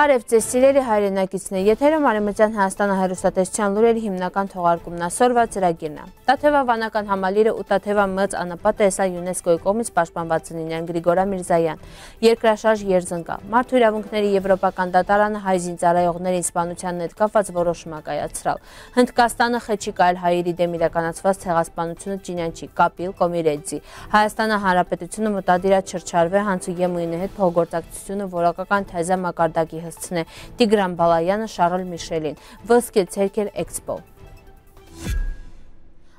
Բարև ձեզ սիրելի հայրենակիցներ, եթերում արեմության Հայաստանը հերուստատեսության լուրերի հիմնական թողարկումն ասորվա ծրագիրն է։ Տաթևա վանական համալիրը ու Տաթևա մծ անապատը էսա ՅՈՒՆԵՍԿՕ-ի կողմից պաշտպանված ունինյան Գրիգորա Միրզայան, երկրաշարժ երզնկա։ Մարդու իրավունքների եվրոպական դատարանը հայ զինծառայողների իսպանության հետ կապված որոշում է կայացրալ։ Հնդկաստանը խեչի կայել հայերի դեմ իրականացված ցեղասպանությունը Ճինյանչի կապիլ կոմիրեձի։ Հայաստանը հանրապետությունը մտադիր է չրչարվել հանցու ԵՄ-ի հետ փոխգործակցությունը որակական թեզա մակարդակի վերահսցնե Տիգրան Բալայանը Շարլ Միշելին։ Ոսկե ցերկեր էքսպո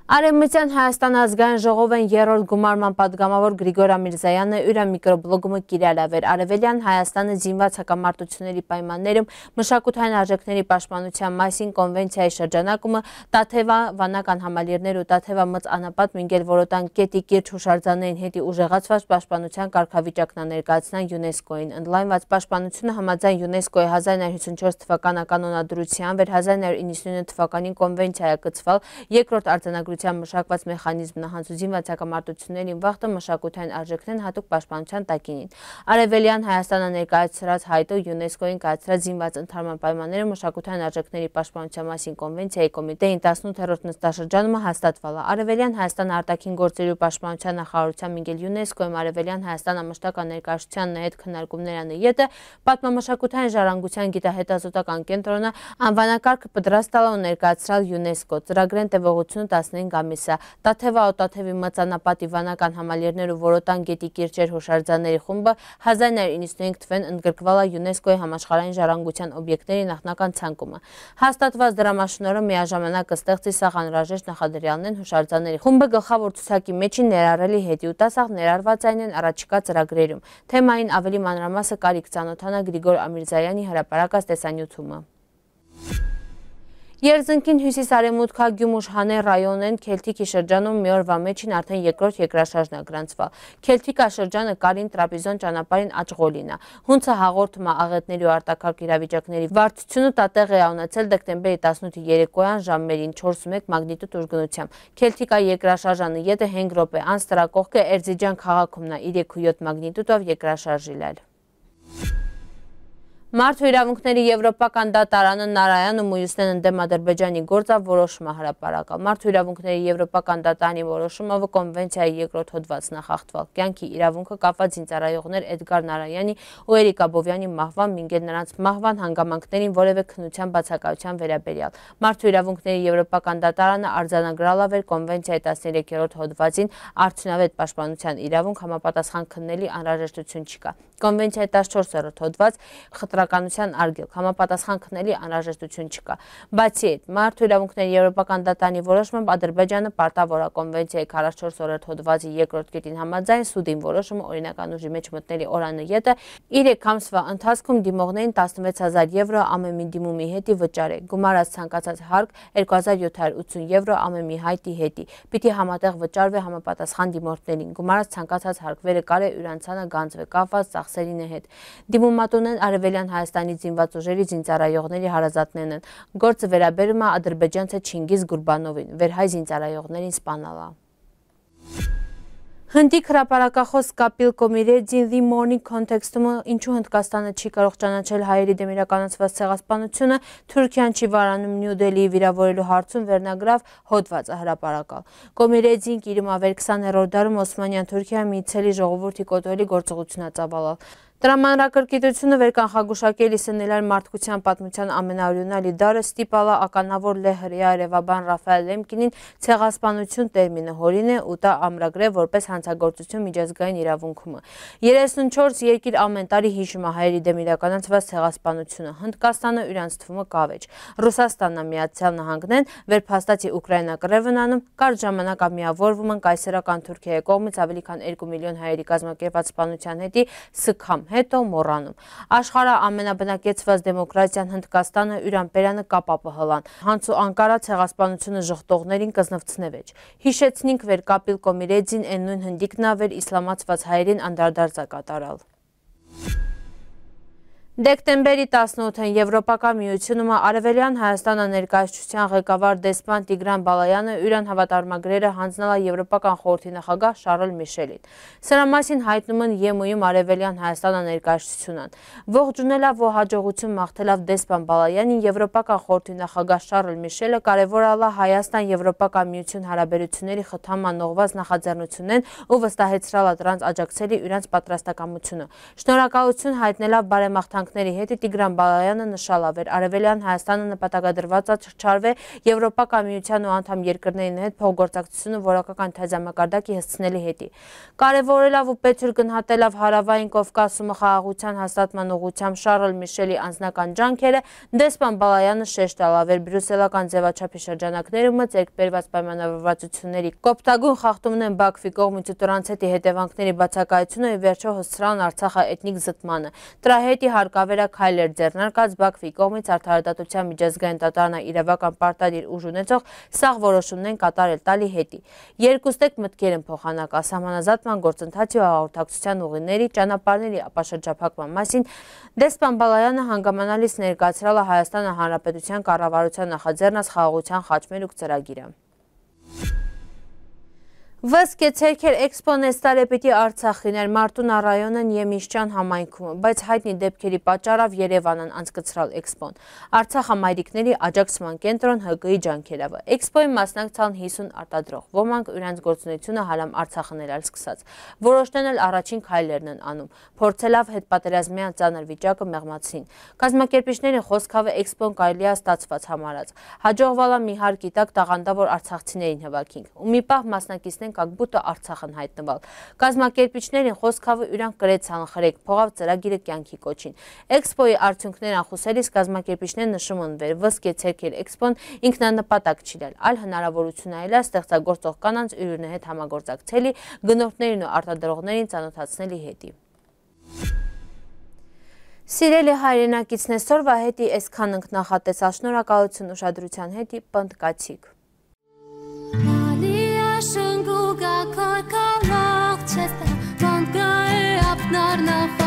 Արևմտյան Հայաստան ազգային ժողով են երորդ գումարման պատգամավոր գրիգորա Միրզայանը յուրա միկրոբլոգումը կիրալավեր արևելյան Հայաստանը զինված հակամարտությունների պայմաններում մշակութային արժեքների պաշտպանության մասին կոնվենցիայի շրջանակումը Տաթևա վանական համալիրներ ու Տաթևա մծ անապատ մինգել որոտան կետի կիրճ հուշարձանային հետի ուժեղացված պաշտպանության կարգավիճակն է ներկայացնան ՅՈՒՆԵՍԿՕ-ին։ Ընդլայնված պաշտպանությունը համաձայն ՅՈՒՆԵՍԿՕ-ի 1954 թվականական օրենսդրության վեր 1999 թվականին կոնվենցիայակցված երկրորդ արձանագրության Հանրապետության մշակված մեխանիզմն հանցուզին վացակամարտություններին վաղտը մշակութային արժեքն են հատուկ պաշտպանության տակինին։ Արևելյան Հայաստանը ներկայացրած հայտը ՅՈՒՆԵՍԿՕ-ին կայացրած զինված ընդհանրման պայմանները մշակութային արժեքների պաշտպանության մասին կոնվենցիայի կոմիտեին 18-րդ նստաշրջանում հաստատվել է։ Արևելյան Հայաստան արտաքին գործերի ու պաշտպանության նախարարության մինչել ՅՈՒՆԵՍԿՕ-ում Արևելյան Հայաստանը մշտական ներկայացությանն հետ քննարկումներանը յետը պատմամշակութային ժառանգության գիտահետազոտական կենտրոնը անվանակարգը պատրաստալու ներկայացրալ ՅՈՒՆԵՍԿՕ ծրագրեն տևողությունը 10 15 ամիսա։ Տաթևա օտաթևի մծանապատ իվանական համալիրներ ու որոտան գետի կիրջեր հոշարձաների խումբը 1995 թվեն ընդգրկվալ է ՅՈՒՆԵՍԿՕ-ի համաշխարհային ժառանգության օբյեկտների նախնական ցանկումը։ Հաստատված դրամաշնորհը միաժամանակ կստեղծի սաղ անհրաժեշտ նախադրյալներն հոշարձաների խումբը գլխավոր ցուցակի մեջին ներառելի հետիուտասախ ներառված այն են առաջիկա ծրագրերում։ Թեմային ավելի մանրամասը կարիք ցանոթանա Գրիգոր Ամիրզայանի հրապարակած տեսանյութումը։ Երզնքին հյուսիսարեմուտքա գյումուշ հանե ռայոնեն Քելթիկի շրջանում մի օրվա մեջին արդեն երկրորդ երկրաշարժն ագրանցվա։ Քելթիկա շրջանը կարին տրապիզոն ճանապարհին աճղոլինա։ Հունցը հաղորդում է աղետների ու արտակարգ իրավիճակների վարչությունը տատեղ է ունեցել դեկտեմբերի 18-ի երեկոյան ժամերին 4:1 մագնիտուդ ուժգնությամբ։ Քելթիկա երկրաշարժանը յետը 5 րոպե անստրակողքը Էրզիջան քաղաքում նա 3.7 մագնիտուդով երկրաշարժիլ էր։ Մարդու իրավունքների Եվրոպական դատարանը Նարայանը մույուսնեն ընդեմ Ադրբեջանի գործավ որոշումը հարապարակա։ Մարդու իրավունքների Եվրոպական դատարանի որոշումը կոնվենցիայի երկրորդ հոդված նախախտվալ։ Կյանքի իրավունքը կապված ինձարայողներ Էդգար Նարայանի ու Էրիկ Աբովյանի մահվան մինգել նրանց մահվան հանգամանքներին որևէ քննության բացակայության վերաբերյալ։ Մարդու իրավունքների Եվրոպական դատարանը արձանագրալա վեր կոնվենցիայի 13-րդ հոդվածին արդյունավետ պաշտպանության իրավունք համապատասխան քննելի անհրաժեշտություն չկա։ Կոնվենցիայի 14-րդ հոդված խտրականության արգյոք համապատասխան քննելի անհրաժեշտություն չկա։ Բացի այդ, մարդու իրավունքների եվրոպական դատարանի որոշմամբ Ադրբեջանը պարտավոր է կոնվենցիայի 44-րդ հոդվածի 2-րդ կետին համաձայն սուդին որոշումը օրինական ուժի մեջ մտնելի օրանոյետը 3 ամսվա ընթացքում դիմողներին 16000 եվրո ամեմի դիմումի հետի վճար է։ Գումարած ցանկացած հարկ 2780 եվրո ամեմի հայտի հետի։ Պիտի համատեղ վճարվի համապատասխան դիմորդներին։ Գումարած ցանկացած հարկ վերը կարե ուրանցանը գանձվե կապված ծախս ծախսերին է հետ։ Դիմումատունեն արևելյան Հայաստանի զինված ուժերի զինծառայողների հարազատներն են։ Գործը վերաբերում է ադրբեջանցի Չինգիզ Գուրբանովին, վերհայ զինծառայողներին սպանալա։ Հնդիկ հրապարակախոս կապիլ կոմիրեդին The Morning Context-ում ինչու Հնդկաստանը չի կարող ճանաչել հայերի դեմ իրականացված ցեղասպանությունը, Թուրքիան չի վարանում Նյու Դելիի վիրավորելու հարցում վերնագրավ հոդվածը հրապարակալ։ Կոմիրեդին իր մավեր 20-րդ դարում Օսմանյան Թուրքիայում իցելի ժողովրդի կոտորի գործողությունա ծավալալ։ Տրամանրակրկիտությունը վերկանխագուշակելի սնելար մարդկության պատմության ամենարյունալի դարը ստիպալա ականավոր լե հրյա արևաբան Հավայլ լեմքինին ծեղասպանություն տերմինը հորին է ու տա ամրագրե որպես հանցագործություն միջազգային իրավունքումը։ 34 երկիր ամեն տարի հիշում է հայերի դեմ իրականացված ցեղասպանությունը։ Հնդկաստանը իրանցթվումը կավեջ։ Ռուսաստանն ամիացյալ նահանգներն վերփաստացի Ուկրաինա կրևն անում, կարճ ժամանակ ամիավորվում են կայսերական Թուրքիայի կողմից ավելի քան 2 միլիոն հայերի կազմակերպած սպանության հետի սքամ հետո մոռանում։ Աշխարհը ամենաբնակեցված դեմոկրատիան Հնդկաստանը Յուրամպերյանը կապապահլան։ Հանցու Անկարա ցեղասպանությունը ժխտողներին կզնվցնեվեջ։ Հիշեցնինք վեր կապիլ կոմիրեդին այն նույն հնդիկնա վեր իսլամացված հայերին անդարդարձա կատարալ։ Դեկտեմբերի 18-ին Եվրոպական միությունում արևելյան Հայաստանը ներկայացության ղեկավար դեսպան Տիգրան Բալայանը յուրան հավատարմագրերը հանձնալա Եվրոպական խորհրդի նախագահ Շարլ Միշելին։ Սրա մասին հայտնում են ԵՄ-ում արևելյան Հայաստանը ներկայացությունն։ Ողջունելա ո հաջողություն մաղթելով դեսպան Բալայանին Եվրոպական խորհրդի նախագահ Շարլ Միշելը կարևորալա Հայաստան-Եվրոպական միություն հարաբերությունների խթանման նողված նախաձեռնությունն ու վստահեցրալա դրանց աջակցելի յուրանց պատրաստակամությունը։ Շնորհակալություն հայտնելով բարեմաղթանք իրավիճակների հետ Տիգրան Բալայանը նշալավ էր։ Արևելյան Հայաստանը նպատակադրված է չչարվե Եվրոպական միության ու անդամ երկրներին հետ փոխգործակցությունը որակական թեզամակարդակի հասցնելի հետի։ Կարևորելով ու պետյուր գնահատելով հարավային Կովկասում խաղաղության հաստատման ուղղությամբ Շարլ Միշելի անձնական ջանքերը, դեսպան Բալայանը շեշտալավ էր բրյուսելական ձևաչափի շրջանակներումը ձերբերված պայմանավորվածությունների կոպտագույն խախտումն են Բաքվի կողմից ու տրանցետի հետևանքների բացակայությունը եւ վերջո հսցրան Արցախը էթնիկ զտմանը։ Դրա հետ իհարկե մշակավերակայլ էր ձեռնարկած Բաքվի կողմից արդարադատության միջազգային դատարանը իրավական պարտադիր ուժ ունեցող սաղ որոշումն են կատարել տալի հետի։ Երկուստեք մտքեր են փոխանակ ասամանազատման գործընթացի ու հաղորդակցության ուղիների ճանապարհների ապաշրջափակման մասին Դեսպան Բալայանը հանգամանալիս ներկայացրել է Հայաստանը Հանրապետության կառավարության նախաձեռնած խաղաղության խաչմերուկ ծրագիրը։ Վսկ է ցերքեր էքսպոն էստարը պիտի Արցախին էր Մարտուն Արայոնն Եմիշջան համայնքում, բայց հայտնի դեպքերի պատճառով Երևանն անցկցրալ էքսպոն։ Արցախ համայրիկների աջակցման կենտրոն ՀԿ-ի ջանքերավը։ Էքսպոյի մասնակցան 50 արտադրող, ոմանք իրենց գործունեությունը հալամ Արցախն էլ սկսած։ Որոշներն էլ առաջին քայլերն են անում։ Փորձելով հետպատերազմյան ցաներ վիճակը մեղմացին։ Կազմակերպիչները խոսքավը էքսպոն կարելի է ստացված համարած։ Հաջողվալա մի հարկի տակ տաղանդավոր արցախցիներին հվաքինք։ Ու մի պահ մասնակիցներն են կակբուտը Արցախն հայտնվել։ Կազմակերպիչներին խոսքավը յուրան կրեցան խրեք, փողավ ծրագիրը կյանքի կոչին։ Էքսպոյի արդյունքներն անխուսելիս կազմակերպիչներն նշում են վեր վսկե ցերքեր էքսպոն ինքնանպատակ չի դալ, այլ հնարավորություն այլ է ստեղծագործող կանանց յուրունի հետ համագործակցելի գնորդներին ու արտադրողներին ծանոթացնելի հետի։ Սիրելի հայրենակիցն է, սորվա հետի այսքան ընկնախատեսալ շնորակալություն ուշադրության հետի պնդկացիք։ not enough.